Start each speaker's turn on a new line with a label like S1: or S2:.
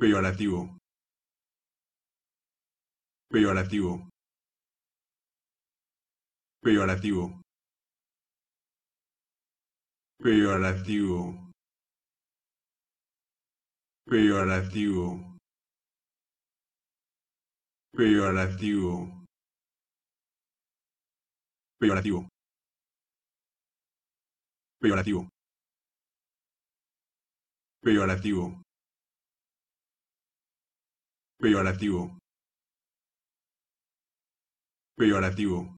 S1: peyorativo peyorativo peyorativo peyorativo peyorativo peyorativo peyorativo peyorativo peyorativo peyorativo peyorativo